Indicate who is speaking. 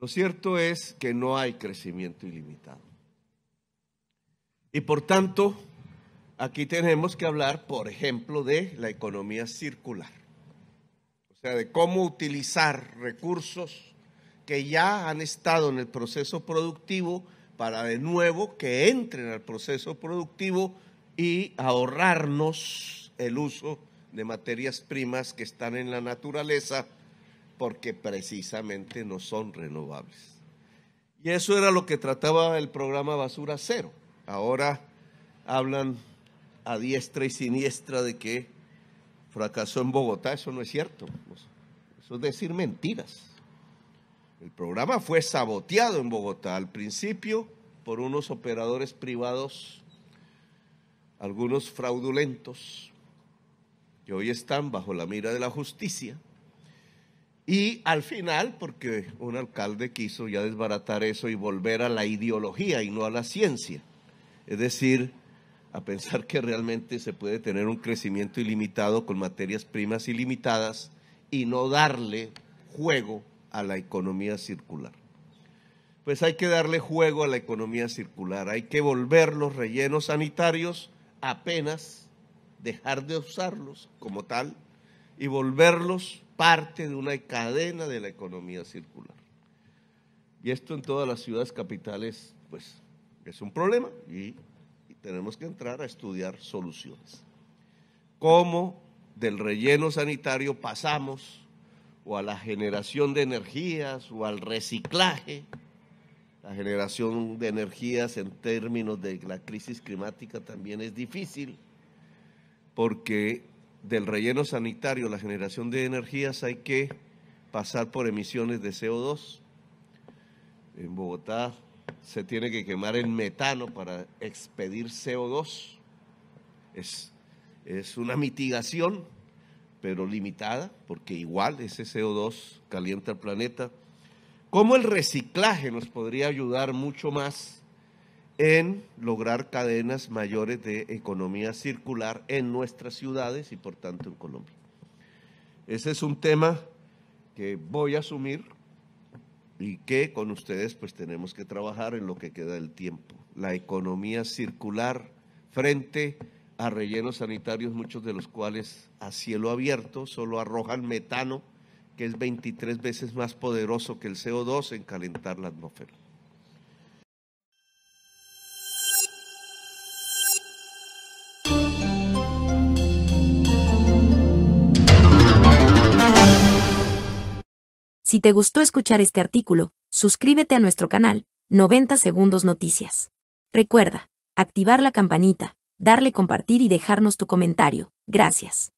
Speaker 1: Lo cierto es que no hay crecimiento ilimitado. Y por tanto, aquí tenemos que hablar, por ejemplo, de la economía circular. O sea, de cómo utilizar recursos que ya han estado en el proceso productivo para de nuevo que entren al proceso productivo y ahorrarnos el uso de materias primas que están en la naturaleza porque precisamente no son renovables. Y eso era lo que trataba el programa Basura Cero. Ahora hablan a diestra y siniestra de que fracasó en Bogotá. Eso no es cierto. Eso es decir mentiras. El programa fue saboteado en Bogotá al principio por unos operadores privados, algunos fraudulentos, que hoy están bajo la mira de la justicia y al final, porque un alcalde quiso ya desbaratar eso y volver a la ideología y no a la ciencia, es decir, a pensar que realmente se puede tener un crecimiento ilimitado con materias primas ilimitadas y no darle juego a la economía circular. Pues hay que darle juego a la economía circular, hay que volver los rellenos sanitarios apenas, dejar de usarlos como tal y volverlos parte de una cadena de la economía circular. Y esto en todas las ciudades capitales, pues, es un problema y, tenemos que entrar a estudiar soluciones. ¿Cómo del relleno sanitario pasamos o a la generación de energías o al reciclaje? La generación de energías en términos de la crisis climática también es difícil porque del relleno sanitario, la generación de energías, hay que pasar por emisiones de CO2. En Bogotá se tiene que quemar el metano para expedir CO2. Es, es una mitigación, pero limitada, porque igual ese CO2 calienta el planeta. ¿Cómo el reciclaje nos podría ayudar mucho más en lograr cadenas mayores de economía circular en nuestras ciudades y por tanto en Colombia. Ese es un tema que voy a asumir y que con ustedes pues tenemos que trabajar en lo que queda del tiempo. La economía circular frente a rellenos sanitarios, muchos de los cuales a cielo abierto solo arrojan metano, que es 23 veces más poderoso que el CO2 en calentar la atmósfera. Si te gustó escuchar este artículo, suscríbete a nuestro canal, 90 Segundos Noticias. Recuerda, activar la campanita, darle compartir y dejarnos tu comentario. Gracias.